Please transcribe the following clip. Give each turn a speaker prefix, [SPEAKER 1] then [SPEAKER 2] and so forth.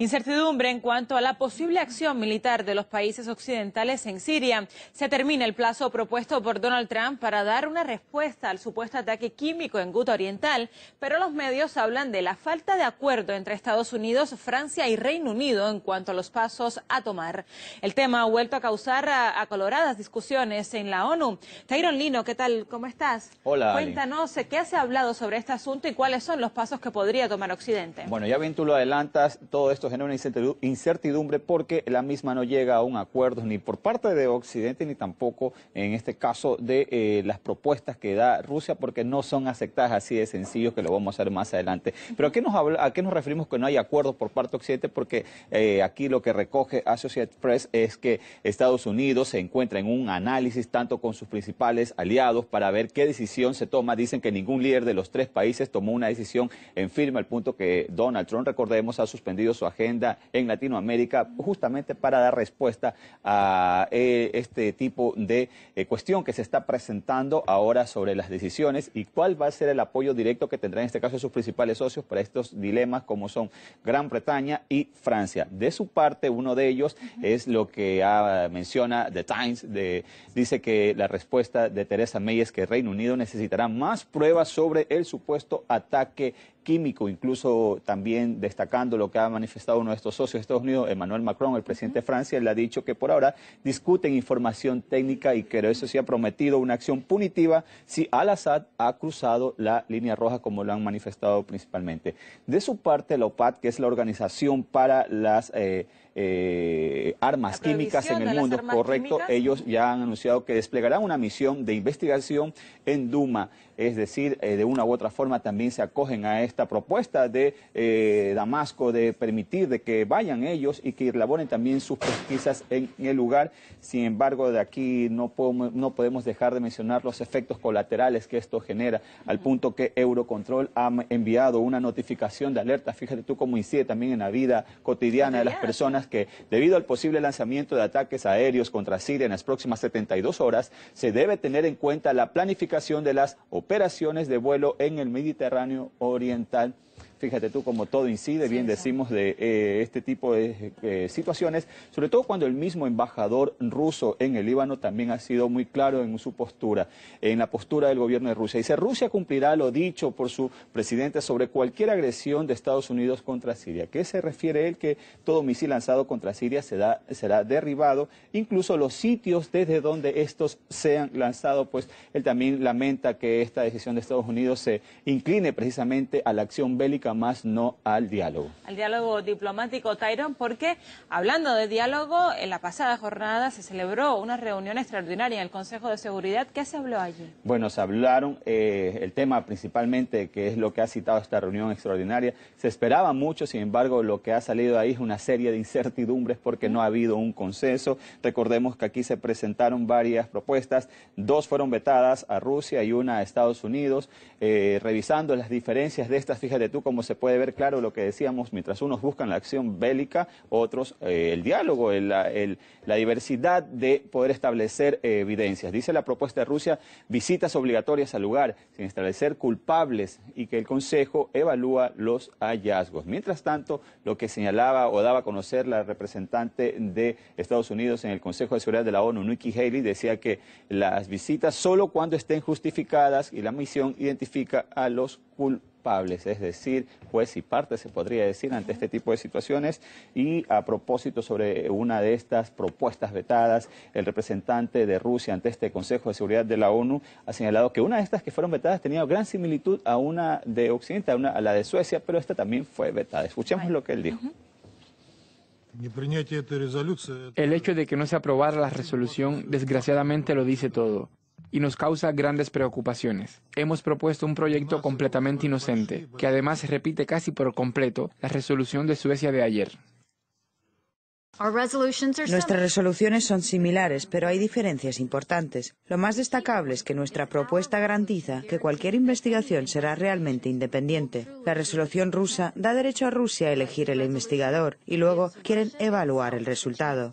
[SPEAKER 1] Incertidumbre en cuanto a la posible acción militar de los países occidentales en Siria. Se termina el plazo propuesto por Donald Trump para dar una respuesta al supuesto ataque químico en Guta Oriental, pero los medios hablan de la falta de acuerdo entre Estados Unidos, Francia y Reino Unido en cuanto a los pasos a tomar. El tema ha vuelto a causar acoloradas discusiones en la ONU. Tyron Lino, ¿qué tal? ¿Cómo estás? Hola. Cuéntanos eh, qué se ha hablado sobre este asunto y cuáles son los pasos que podría tomar Occidente.
[SPEAKER 2] Bueno, ya bien tú lo adelantas, todo esto genera una incertidumbre porque la misma no llega a un acuerdo ni por parte de Occidente ni tampoco en este caso de eh, las propuestas que da Rusia porque no son aceptadas así de sencillo que lo vamos a hacer más adelante. Pero ¿a qué nos, qué nos referimos que no hay acuerdos por parte de Occidente? Porque eh, aquí lo que recoge Associated Press es que Estados Unidos se encuentra en un análisis tanto con sus principales aliados para ver qué decisión se toma. Dicen que ningún líder de los tres países tomó una decisión en firme al punto que Donald Trump, recordemos, ha suspendido su agenda en Latinoamérica, justamente para dar respuesta a eh, este tipo de eh, cuestión que se está presentando ahora sobre las decisiones y cuál va a ser el apoyo directo que tendrá en este caso sus principales socios para estos dilemas como son Gran Bretaña y Francia. De su parte, uno de ellos es lo que menciona The Times, de, dice que la respuesta de Teresa May es que Reino Unido necesitará más pruebas sobre el supuesto ataque químico, incluso también destacando lo que ha manifestado uno de estos socios de Estados Unidos, Emmanuel Macron, el presidente de Francia, le ha dicho que por ahora discuten información técnica y que eso sí ha prometido una acción punitiva si Al-Assad ha cruzado la línea roja como lo han manifestado principalmente. De su parte, la OPAD, que es la Organización para las... Eh, eh, armas químicas en el mundo, correcto, ellos ya han anunciado que desplegarán una misión de investigación en Duma, es decir, eh, de una u otra forma también se acogen a esta propuesta de eh, Damasco de permitir de que vayan ellos y que elaboren también sus pesquisas en, el lugar. Sin embargo, de aquí no, podemos, dejar de mencionar los efectos colaterales que esto genera, al punto que Eurocontrol ha enviado una notificación de alerta, fíjate tú cómo incide también en la vida cotidiana. de las personas que debido al posible lanzamiento de ataques aéreos contra Siria en las próximas 72 horas, se debe tener en cuenta la planificación de las operaciones de vuelo en el Mediterráneo Oriental. Fíjate tú cómo todo incide, bien decimos, de eh, este tipo de eh, situaciones, sobre todo cuando el mismo embajador ruso en el Líbano también ha sido muy claro en su postura, en la postura del gobierno de Rusia. Dice, Rusia cumplirá lo dicho por su presidente sobre cualquier agresión de Estados Unidos contra Siria. ¿Qué se refiere él? Que todo misil lanzado contra Siria será, será derribado, incluso los sitios desde donde estos sean lanzados, pues él también lamenta que esta decisión de Estados Unidos se incline precisamente a la acción bélica más no al diálogo.
[SPEAKER 1] Al diálogo diplomático, Tyron, porque hablando de diálogo, en la pasada jornada se celebró una reunión extraordinaria en el Consejo de Seguridad. ¿Qué se habló allí?
[SPEAKER 2] Bueno, se hablaron eh, el tema principalmente, que es lo que ha citado esta reunión extraordinaria. Se esperaba mucho, sin embargo, lo que ha salido ahí es una serie de incertidumbres porque no ha habido un consenso. Recordemos que aquí se presentaron varias propuestas, dos fueron vetadas a Rusia y una a Estados Unidos. Eh, revisando las diferencias de estas, fíjate tú, como como se puede ver claro lo que decíamos, mientras unos buscan la acción bélica, otros eh, el diálogo, la diversidad de poder establecer eh, evidencias. Dice la propuesta de Rusia, visitas obligatorias al lugar, sin establecer culpables y que el Consejo evalúa los hallazgos. Mientras tanto, lo que señalaba o daba a conocer la representante de Estados Unidos en el Consejo de Seguridad de la ONU, Nikki Haley, decía que las visitas solo cuando estén justificadas y la misión identifica a los culpables es decir, juez y parte se podría decir ante este tipo de situaciones. Y a propósito sobre una de estas propuestas vetadas, el representante de Rusia ante este Consejo de Seguridad de la ONU ha señalado que una de estas que fueron vetadas tenía gran similitud a una de Occidente, a, a la de Suecia, pero esta también fue vetada. Escuchemos lo que él dijo. El hecho de que no se aprobara la resolución, desgraciadamente, lo dice todo y nos causa grandes preocupaciones. Hemos propuesto un proyecto completamente inocente, que además repite casi por completo la resolución de Suecia de
[SPEAKER 1] ayer. Nuestras resoluciones son similares, pero hay diferencias importantes. Lo más destacable es que nuestra propuesta garantiza que cualquier investigación será realmente independiente. La resolución rusa da derecho a Rusia a elegir el investigador y luego quieren evaluar el resultado.